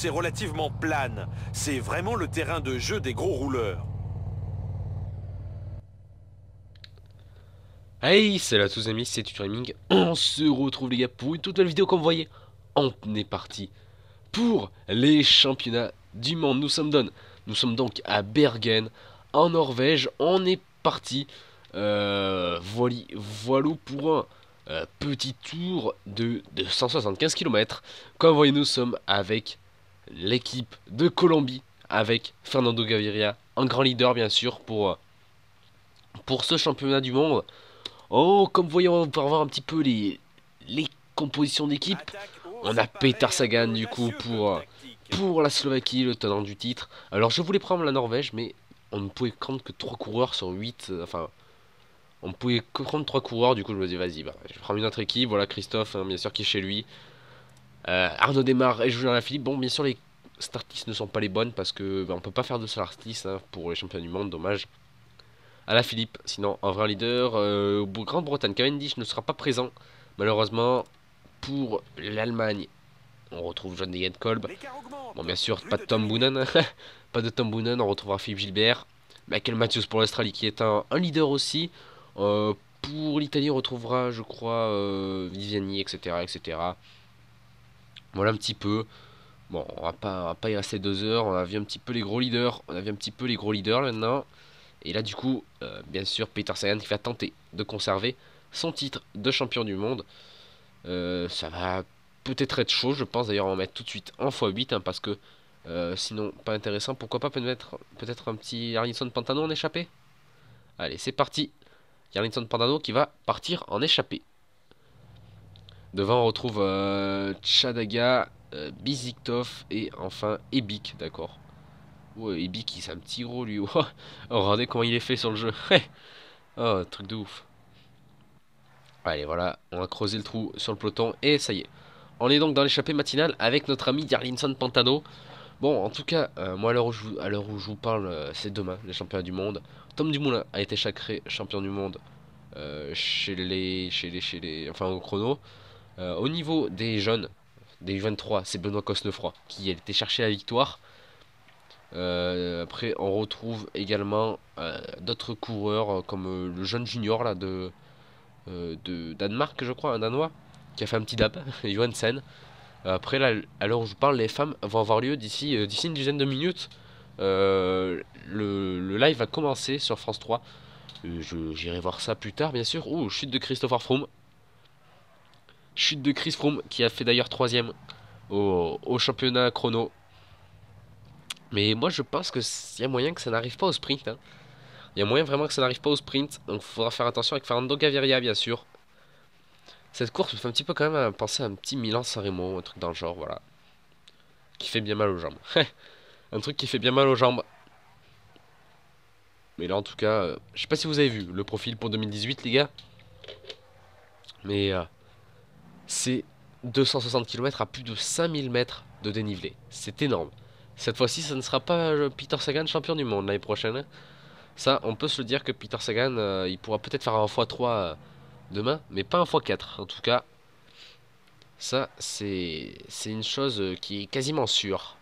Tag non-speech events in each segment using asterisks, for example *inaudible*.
C'est relativement plane. C'est vraiment le terrain de jeu des gros rouleurs. Hey, salut à tous les amis, c'est Tutoraming. On se retrouve les gars pour une toute nouvelle vidéo comme vous voyez. On est parti pour les championnats du monde. Nous sommes, donc, Nous sommes donc à Bergen, en Norvège. On est parti. Voilà, euh, voilà pour un euh, petit tour de, de 175 km. Comme vous voyez, nous sommes avec l'équipe de Colombie avec Fernando Gaviria, un grand leader bien sûr pour, euh, pour ce championnat du monde. Oh, comme voyons, on va voir un petit peu les, les compositions d'équipe. On a Peter Sagan du coup pour, euh, pour la Slovaquie, le tenant du titre. Alors je voulais prendre la Norvège, mais on ne pouvait prendre que 3 coureurs sur 8. Euh, enfin, on ne pouvait que prendre 3 coureurs, du coup je me dis vas-y, bah, je prends une autre équipe. Voilà Christophe, hein, bien sûr, qui est chez lui. Arnaud Desmar et la Lafilippe. Bon, bien sûr, les Startis ne sont pas les bonnes parce que ben, on peut pas faire de startis hein, pour les champions du monde, dommage. À la Philippe, sinon un vrai leader, euh, Grande-Bretagne, Cavendish ne sera pas présent malheureusement pour l'Allemagne. On retrouve John Degen Kolb. Bon bien sûr, pas de Tom Boonen. *laughs* pas de Tom Boonen, on retrouvera Philippe Gilbert. Michael Matthews pour l'Australie qui est un, leader aussi. Euh, pour l'Italie, on retrouvera, je crois, euh, Viviani, etc., etc. Voilà un petit peu. Bon, on va pas, on va pas y rester deux heures. On a vu un petit peu les gros leaders. On a vu un petit peu les gros leaders maintenant. Et là, du coup, euh, bien sûr, Peter Sagan qui va tenter de conserver son titre de champion du monde. Euh, ça va peut-être être chaud, je pense. D'ailleurs, on va en mettre tout de suite en x8 hein, parce que euh, sinon, pas intéressant. Pourquoi pas peut-être peut un petit Arlinson Pantano en échappé Allez, c'est parti. Arlinson Pantano qui va partir en échappé. Devant, on retrouve Chadaga euh, et enfin Ebik, d'accord. Ouais, Ebik, c'est un petit gros lui. *laughs* oh, regardez comment il est fait sur le jeu. *laughs* oh, truc de ouf. Allez, voilà, on a creusé le trou sur le peloton et ça y est. On est donc dans l'échappée matinale avec notre ami Darlinson Pantano. Bon, en tout cas, euh, moi, à l'heure où, je vous parle, euh, c'est demain, les champions du monde. Tom Dumoulin a été chacré champion du monde euh, chez les, chez les, chez les, enfin au chrono. au niveau des jeunes, des 23, c'est Benoît Cosnefroy qui a été chercher la victoire. Euh, après, on retrouve également euh, d'autres coureurs euh, comme le jeune junior de, de Danemark, je crois, un Danois, qui a fait un petit dab, *laughs* Johansen. Après, là, à l'heure où je parle, les femmes vont avoir lieu d'ici une dizaine de minutes. le, live va commencer sur France 3. J'irai voir ça plus tard, bien sûr. Ouh, chute de Christopher Froome. Chute de Chris Froome qui a fait d'ailleurs troisième au, au, championnat chrono. Mais moi je pense qu'il y a moyen que ça n'arrive pas au sprint. Il hein. y a moyen vraiment que ça n'arrive pas au sprint. Donc il faudra faire attention avec Fernando Gaviria bien sûr. Cette course me fait un petit peu quand même penser à un petit Milan Saremo, un truc dans le genre, voilà. Qui fait bien mal aux jambes. *laughs* un truc qui fait bien mal aux jambes. Mais là en tout cas, euh, je sais pas si vous avez vu le profil pour 2018 les gars. Mais euh, c'est 260 km à plus de 5000 mètres de dénivelé. C'est énorme. Cette fois-ci, ça ne sera pas euh, Peter Sagan champion du monde l'année prochaine. Hein. Ça, on peut se le dire que Peter Sagan, euh, il pourra peut-être faire un x3 euh, demain, mais pas un x4. En tout cas, ça, c'est une chose qui est quasiment sûre.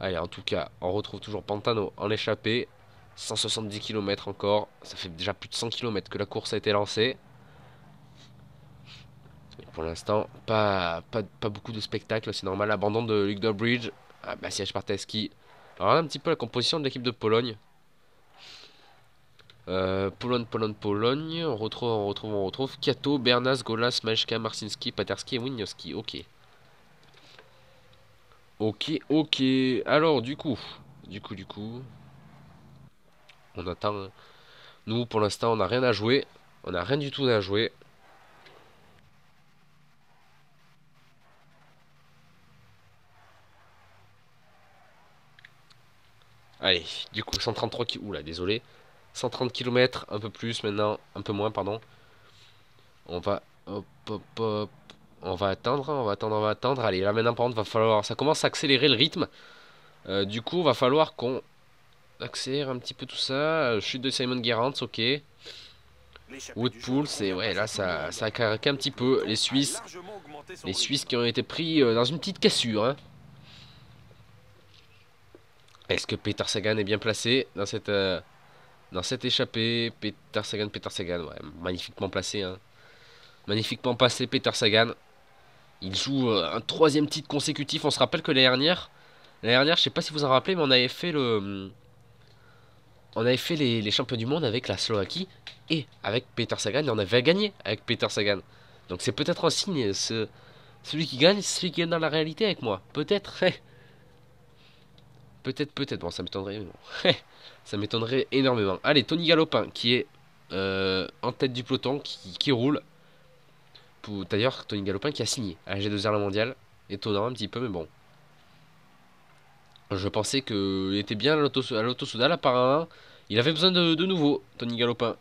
Allez, en tout cas, on retrouve toujours Pantano en échappée. 170 km encore. Ça fait déjà plus de 100 km que la course a été lancée. Pour l'instant, pas, pas, beaucoup de spectacles, c'est normal. Abandon de Luke Dobridge, ah, bah, siège par Teski. Alors un petit peu la composition de l'équipe de Pologne. Euh, Pologne, Pologne, Pologne. On retrouve, on retrouve, on retrouve. Kato, Bernas, Golas, Majka, Marcinski, Paterski et Ok. Ok, ok. Alors, du coup, du coup, du coup, on attend. Hein. Nous, pour l'instant, on n'a rien à jouer. On n'a rien du tout à jouer. du coup, 133 km Oula, désolé. 130 km, un peu plus maintenant, un peu moins, pardon. On va... Hop, hop, hop. On va attendre, on va attendre, on va attendre. Allez, là maintenant, par contre, va falloir... Ça commence à accélérer le rythme. Euh, du coup, va falloir qu'on accélère un petit peu tout ça. Euh, chute de Simon Guérants, ok. Woodpool, c'est ouais, là ça, ça a un petit peu. Les Suisses, les Suisses qui ont été pris euh, dans une petite cassure. Hein. Est-ce que Peter Sagan est bien placé dans cette, euh, dans échappée Peter Sagan, Peter Sagan, ouais, magnifiquement placé. Hein. Magnifiquement passé Peter Sagan. Il joue euh, un troisième titre consécutif. On se rappelle que l'année dernière, la dernière, je sais pas si vous en rappelez, mais on avait fait le, euh, on avait fait les, champions du monde avec la Slovaquie et avec Peter Sagan on avait gagné avec Peter Sagan. Donc c'est peut-être un signe. Ce, celui qui gagne, c'est celui qui gagne dans la réalité avec moi. Peut-être. *laughs* Eh, Peut-être, peut-être. Bon, ça m'étonnerait, *laughs* ça m'étonnerait énormément. Allez, Tony Galopin qui est euh, en tête du peloton, qui, qui roule. D'ailleurs, Tony Galopin qui a signé à la G2R la mondiale. Étonnant un petit peu, mais bon. Je pensais qu'il était bien à lauto Apparemment, il avait besoin de, nouveau, Tony Galopin.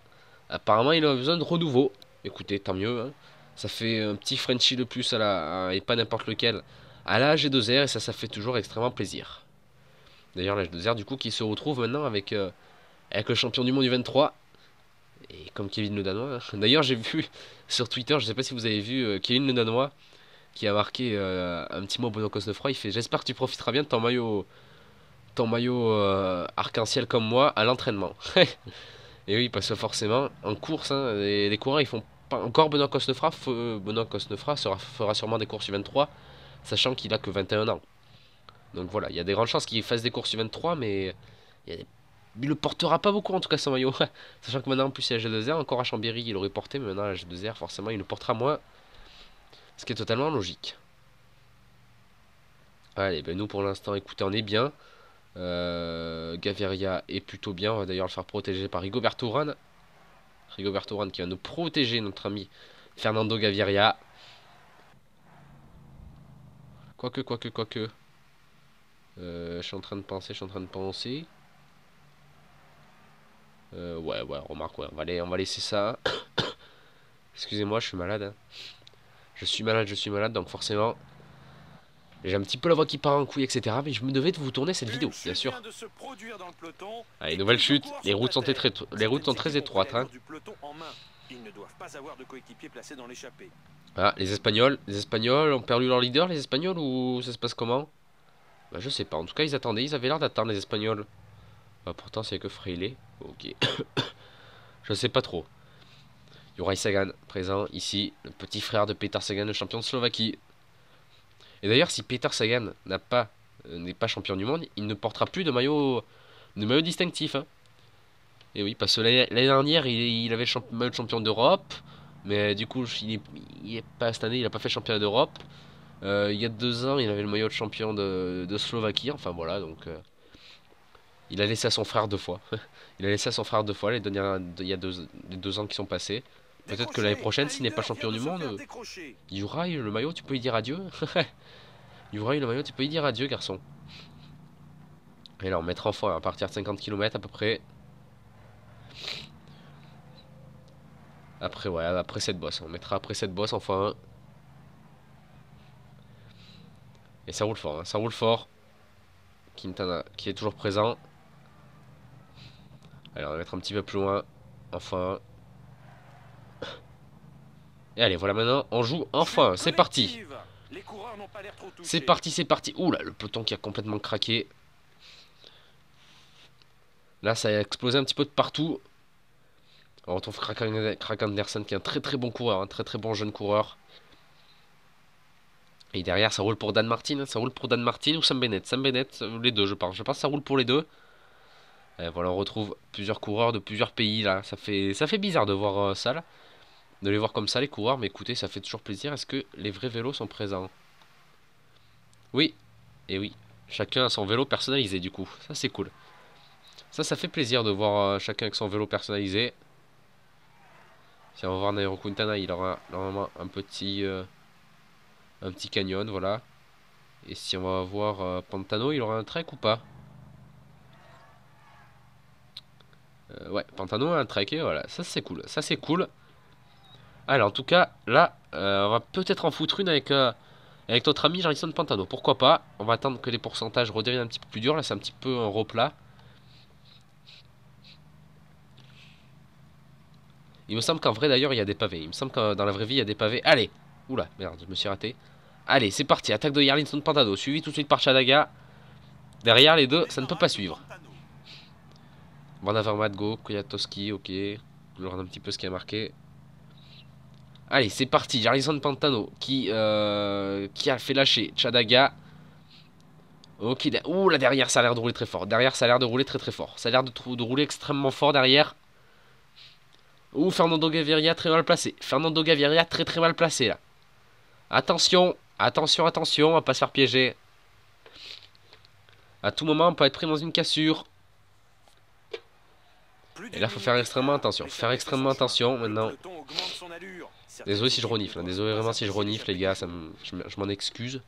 Apparemment, il avait besoin de renouveau. Écoutez, tant mieux. Hein. Ça fait un petit Frenchie de plus à la, et pas n'importe lequel à la G2R et ça, ça fait toujours extrêmement plaisir. D'ailleurs, l'âge du coup, qui se retrouve maintenant avec, euh, le champion du monde du 23. Et comme Kevin le Danois. Hein. *laughs* D'ailleurs, j'ai vu *laughs* sur Twitter, je ne sais pas si vous avez vu, euh, Kevin le Danois qui a marqué euh, un petit mot au Bonocos Il fait J'espère que tu profiteras bien de ton maillot, ton maillot arc-en-ciel comme moi à l'entraînement. *laughs* et oui, parce que forcément, en course, hein, les, coureurs, ils font pas. Encore Benoît Cosnefra, Benoît Cosnefra fera sûrement des courses du 23 sachant qu'il a que 21 ans. Donc voilà, il y a des grandes chances qu'il fasse des courses U23, mais il, le portera pas beaucoup en tout cas son maillot. *laughs* Sachant que maintenant en plus il y a G2R, encore à Chambéry il aurait porté, mais maintenant à G2R forcément il le portera moins. Ce qui est totalement logique. Allez, ben nous pour l'instant, écoutez, on est bien. Euh, Gaviria est plutôt bien. On va d'ailleurs le faire protéger par Rigoberto Urán. Rigoberto Urán qui va nous protéger, notre ami Fernando Gaviria. Quoique, quoique, quoique. Euh, je suis en train de penser, je suis en train de penser. Euh, ouais, ouais, remarque, ouais, on va, aller, on va laisser ça. *coughs* Excusez-moi, je suis malade. Hein. Je suis malade, je suis malade, donc forcément... J'ai un petit peu la voix qui part en couille, etc. Mais je me devais de vous tourner cette vidéo, bien sûr. Allez, nouvelle chute. Les routes sont très, les routes sont très étroites. Ah, les Espagnols. Les Espagnols ont perdu leur leader, les Espagnols, ou ça se passe comment bah, je sais pas. En tout cas, ils attendaient. Ils avaient l'air d'attendre les Espagnols. Bah, pourtant, c'est que Freiley. Ok. *coughs* je sais pas trop. aura Sagan, présent ici. Le petit frère de Peter Sagan, le champion de Slovaquie. Et d'ailleurs, si Peter Sagan pas euh, n'est pas champion du monde, il ne portera plus de maillot de maillot distinctif. Hein. Et oui, parce que l'année dernière, il, avait le maillot champion d'Europe, mais du coup, il est, pas cette année, il n'a pas fait championnat d'Europe. Euh, il y a deux ans, il avait le maillot de champion de, Slovaquie. Enfin voilà, donc euh, il a laissé à son frère deux fois. *laughs* il a laissé à son frère deux fois les dernières, il y a deux, ans qui sont passés. Peut-être que l'année prochaine, s'il n'est pas champion du monde, aura le maillot, tu peux y dire adieu. *laughs* aura le maillot, tu peux y dire adieu, garçon. Et là, on mettra en à partir de 50 km à peu près. Après, ouais, après cette bosse. On mettra après cette bosse enfin Et ça roule fort, hein. ça roule fort. Quintana qui est toujours présent. Allez, on va mettre un petit peu plus loin. Enfin. Et allez, voilà maintenant, on joue enfin, c'est parti. C'est parti, c'est parti. Ouh là, le peloton qui a complètement craqué. Là, ça a explosé un petit peu de partout. On retrouve Kraken, Anderson qui est un très très bon coureur, un hein. très très bon jeune coureur. Et derrière, ça roule pour Dan Martin. Hein. Ça roule pour Dan Martin ou Sam Bennett Sam Bennett, euh, les deux, je pense. Je pense que ça roule pour les deux. Euh, voilà, on retrouve plusieurs coureurs de plusieurs pays là. Ça fait, ça fait bizarre de voir euh, ça là. De les voir comme ça, les coureurs. Mais écoutez, ça fait toujours plaisir. Est-ce que les vrais vélos sont présents Oui. Et oui. Chacun a son vélo personnalisé du coup. Ça, c'est cool. Ça, ça fait plaisir de voir chacun avec son vélo personnalisé. Si on va voir Nairo Quintana, il aura normalement un petit un petit canyon, voilà. Et si on va voir euh, Pantano, il aura un trek ou pas euh, Ouais, Pantano a un trek, et voilà, ça c'est cool, ça c'est cool. Alors en tout cas, là, euh, on va peut-être en foutre une avec, avec notre ami de Pantano, pourquoi pas. On va attendre que les pourcentages redeviennent un petit peu plus durs, là c'est un petit peu un replat. Il me semble qu'en vrai d'ailleurs il y a des pavés, il me semble que dans la vraie vie il y a des pavés. Allez Oula, merde, je me suis raté. Allez, c'est parti, attaque de Jarlinson Pantano, suivi tout de suite par Chadaga Derrière les deux, ça ne peut pas suivre. Bon Van go Koyatoski, ok. Je regarde un petit peu ce qui a marqué. Allez, c'est parti. Jarlison Pantano qui, euh, qui a fait lâcher Chadaga. Ok, ouh là derrière ça a l'air de rouler très fort. Derrière ça a l'air de rouler très très fort. Ça a l'air de, de, rouler extrêmement fort derrière. Ouh, Fernando Gaviria très mal placé. Fernando Gaviria très très mal placé là. Attention, attention, attention, on va pas se faire piéger. À tout moment, on peut être pris dans une cassure. Et là, faut faire extrêmement attention. faire extrêmement attention maintenant. Désolé si je renifle. Hein. Désolé vraiment si je renifle, les gars. Je m'en excuse.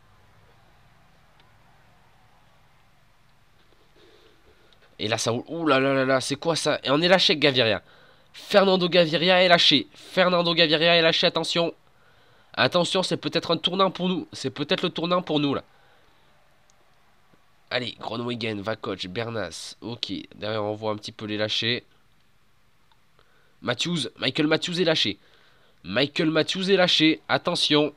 Et là, ça roule. là là là c'est quoi ça Et on est lâché avec Gaviria. Fernando Gaviria est lâché. Fernando Gaviria est lâché, attention. Attention, c'est peut-être un tournant pour nous. C'est peut-être le tournant pour nous, là. Allez, Gronwegen, Vakotch, Bernas. Ok, derrière, on voit un petit peu les lâchés. Matthews, Michael Matthews est lâché. Michael Matthews est lâché. Attention.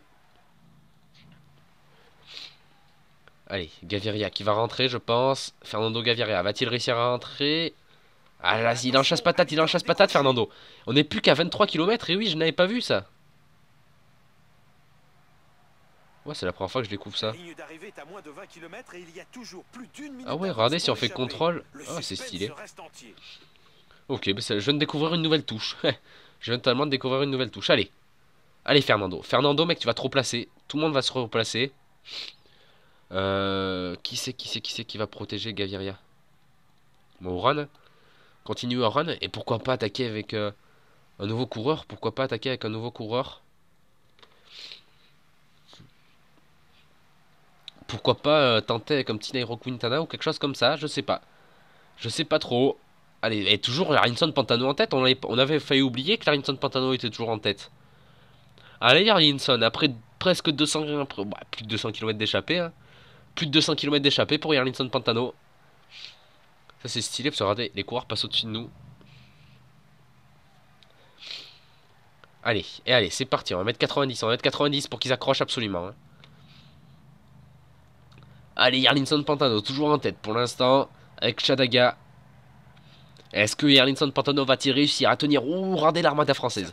Allez, Gaviria qui va rentrer, je pense. Fernando Gaviria, va-t-il réussir à rentrer Ah là, il en chasse patate, il en chasse patate, Fernando. On n'est plus qu'à 23 km, et oui, je n'avais pas vu ça. Ouais, c'est la première fois que je découvre ça. Ah ouais, regardez si on fait contrôle. Ah, c'est stylé. Ok, bah, je viens de découvrir une nouvelle touche. *laughs* je viens totalement de découvrir une nouvelle touche. Allez. Allez, Fernando. Fernando, mec, tu vas trop placer. Tout le monde va se replacer. Euh, qui c'est, qui c'est, qui c'est qui va protéger Gaviria Bon, run. Continue à run. Et pourquoi pas attaquer avec euh, un nouveau coureur Pourquoi pas attaquer avec un nouveau coureur pourquoi pas euh, tenter comme Nairo Quintana ou quelque chose comme ça, je sais pas. Je sais pas trop. Allez, et toujours Larinson Pantano en tête, on avait, failli oublier que Larinson Pantano était toujours en tête. Allez Arlinson. après presque 200, bah, plus de 200 km d'échappée, hein. plus de 200 km d'échappée pour Arlinson Pantano. Ça c'est stylé parce que regardez, les coureurs passent au-dessus de nous. Allez, et allez, c'est parti, on va mettre 90, on va mettre 90 pour qu'ils accrochent absolument. Hein. Allez, Yarlinson Pantano, toujours en tête pour l'instant, avec Chadaga. Est-ce que Yarlinson Pantano va-t-il réussir à tenir Ouh, regardez l'armada française.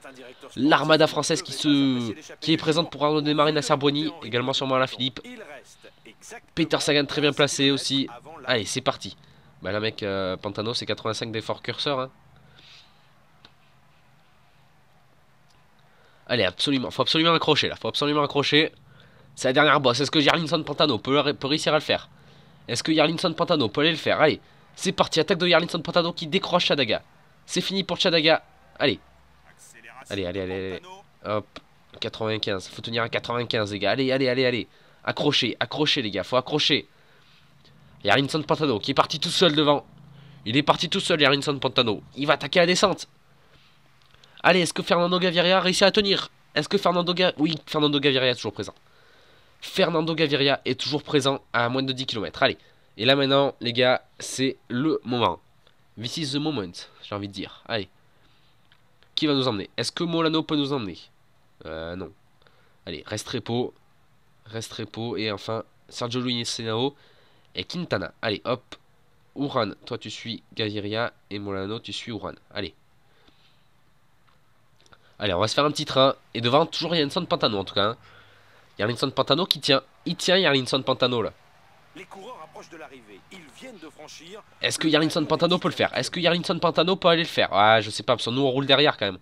L'armada française qui, se... qui est présente pour démarrer marines à également sûrement à la Philippe. Peter Sagan très bien placé aussi. Allez, c'est parti. Bah là, mec, euh, Pantano, c'est 85 d'effort curseur. Allez, absolument. Faut absolument accrocher, là. Faut absolument accrocher. C'est la dernière boss, Est-ce que Yarlinson Pantano peut, réussir à le faire Est-ce que Yarlinson Pantano peut aller le faire Allez, c'est parti. Attaque de Yarlinson Pantano qui décroche Chadaga. C'est fini pour Chadaga. Allez. Allez, allez, allez, Hop. 95. Faut tenir à 95, les gars. Allez, allez, allez, allez. Accrochez, accrochez, les gars. Faut accrocher. Yarlinson Pantano qui est parti tout seul devant. Il est parti tout seul, Yarlinson Pantano. Il va attaquer la descente. Allez, est-ce que Fernando Gaviria réussit à tenir Est-ce que Fernando Gaviria... Oui, Fernando Gaviria est toujours présent. Fernando Gaviria est toujours présent à moins de 10 km. Allez, et là maintenant, les gars, c'est le moment. This is the moment, j'ai envie de dire. Allez. Qui va nous emmener Est-ce que Molano peut nous emmener Euh, non. Allez, reste repos. Reste repos. Et enfin, Sergio Luis Senao et Quintana. Allez, hop. Uran, toi tu suis Gaviria et Molano, tu suis Uran. Allez. Allez, on va se faire un petit train. Et devant, toujours de Pantano en tout cas. Hein. Yarlinson Pantano qui tient. Il tient Yarlinson Pantano là. Est-ce que Yarlinson Pantano peut le faire Est-ce que Yarlinson Pantano peut aller le faire Ah, je sais pas, parce que nous on roule derrière quand même.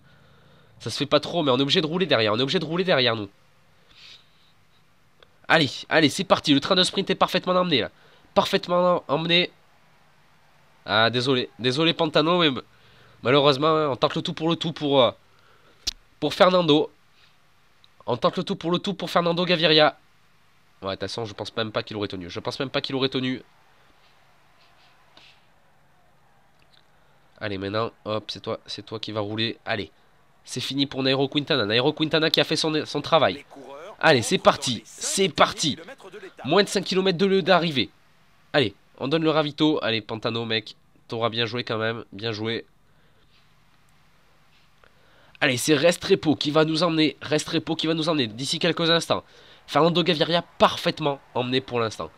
Ça se fait pas trop, mais on est obligé de rouler derrière. On est obligé de rouler derrière nous. Allez, allez, c'est parti. Le train de sprint est parfaitement emmené là. Parfaitement emmené. Ah, désolé. Désolé Pantano, mais malheureusement, hein, on tente le tout pour le tout pour, euh, pour Fernando. On tente le tout pour le tout pour Fernando Gaviria. Ouais, de toute façon, je pense même pas qu'il aurait tenu. Je pense même pas qu'il aurait tenu. Allez, maintenant, hop, c'est toi, c'est toi qui va rouler. Allez, c'est fini pour Nairo Quintana. Nairo Quintana qui a fait son, son travail. Allez, c'est parti, c'est parti. Moins de 5 km de l'arrivée. d'arrivée. Allez, on donne le ravito. Allez, Pantano, mec, t'auras bien joué quand même. Bien joué. Allez, c'est Restrepo qui va nous emmener, Restrepo qui va nous emmener d'ici quelques instants. Fernando Gaviria parfaitement emmené pour l'instant.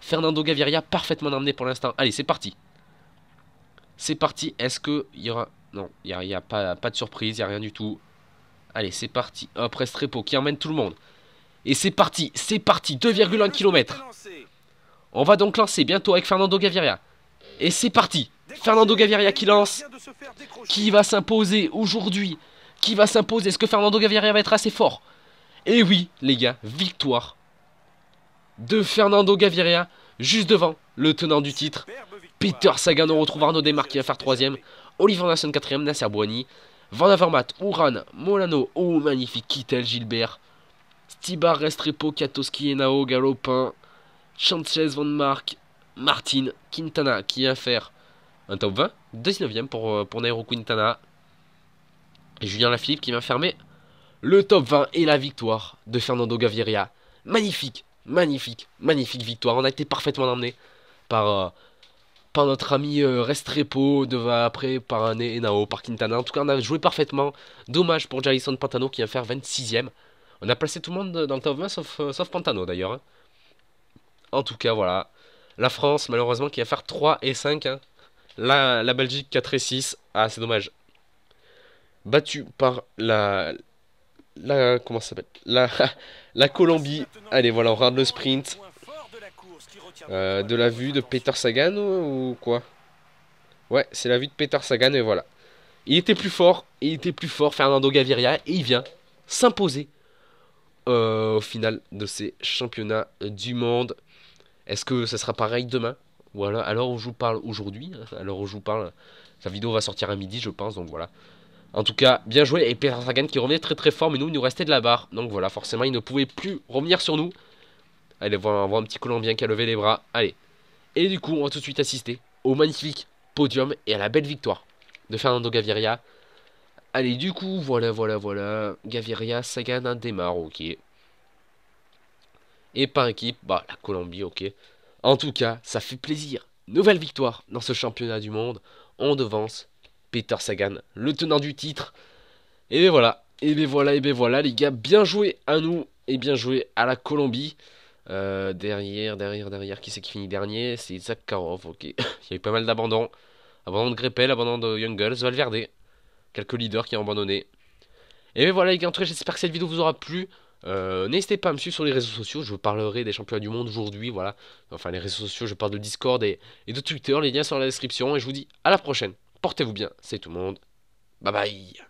Fernando Gaviria parfaitement emmené pour l'instant. Allez, c'est parti. C'est parti. Est-ce que y aura non, il n'y a, y a pas, pas, de surprise, il n'y a rien du tout. Allez, c'est parti. Hop, Restrepo qui emmène tout le monde. Et c'est parti, c'est parti, 2,1 km. On va donc lancer bientôt avec Fernando Gaviria. Et c'est parti. Fernando Gaviria qui lance, qui va s'imposer aujourd'hui qui va s'imposer Est-ce que Fernando Gaviria va être assez fort Et eh oui, les gars, victoire de Fernando Gaviria, juste devant le tenant du titre. Peter Sagan, on retrouve Arnaud Demarque qui va faire troisième. Oliver 4 quatrième, Nasser Boigny. Van Avermaet, Uran, Molano, oh magnifique, Kittel, Gilbert. Stibar, Restrepo, Katoski, Enao, Galopin. Sanchez, Van Mark, Martin, Quintana qui va faire un top 20. 19ème pour, euh, pour Nairo Quintana. Et Julien Lafilippe qui vient fermer le top 20 et la victoire de Fernando Gaviria. Magnifique, magnifique, magnifique victoire. On a été parfaitement emmené par, euh, par notre ami euh, Restrepo, devant, après par un par Quintana. En tout cas, on a joué parfaitement. Dommage pour Jason Pantano qui vient faire 26ème. On a placé tout le monde dans le top 20 euh, sauf, Pantano d'ailleurs. Hein. En tout cas, voilà. La France, malheureusement, qui va faire 3 et 5. Hein. la Belgique 4 et 6. Ah, c'est dommage battu par la... La... Comment ça s'appelle la, *laughs* la Colombie. Allez, voilà, on regarde le sprint. Euh, de la vue de Peter Sagan ou, quoi Ouais, c'est la vue de Peter Sagan et voilà. Il était plus fort, il était plus fort, Fernando Gaviria, et il vient s'imposer euh, au final de ces championnats du monde. Est-ce que ça sera pareil demain ou alors, alors je vous parle aujourd'hui, alors hein, je vous parle, la vidéo va sortir à midi je pense, donc voilà. En tout cas, bien joué. Et Peter Sagan qui revenait très très fort, mais nous, il nous restait de la barre. Donc voilà, forcément, il ne pouvait plus revenir sur nous. Allez, on voit voir un petit Colombien qui a levé les bras. Allez. Et du coup, on va tout de suite assister au magnifique podium et à la belle victoire de Fernando Gaviria. Allez, du coup, voilà, voilà, voilà. Gaviria, Sagan, démarre, ok. Et par équipe, bah, la Colombie, ok. En tout cas, ça fait plaisir. Nouvelle victoire dans ce championnat du monde. On devance Peter Sagan, le tenant du titre. Et bien voilà, et bien voilà, et bien voilà, les gars, bien joué à nous et bien joué à la Colombie. Euh, derrière, derrière, derrière, qui c'est qui finit dernier C'est Isaac ok. *laughs* Il y a eu pas mal d'abandons. Abandon de Greppel, abandon de Girls. Valverde. Quelques leaders qui ont abandonné. Et bien voilà les gars, en tout cas j'espère que cette vidéo vous aura plu. Euh, n'hésitez pas à me suivre sur les réseaux sociaux, je vous parlerai des championnats du monde aujourd'hui, voilà. Enfin les réseaux sociaux, je parle de Discord et, et de Twitter, les liens sont dans la description et je vous dis à la prochaine. Portez-vous bien, c'est tout le monde. Bye bye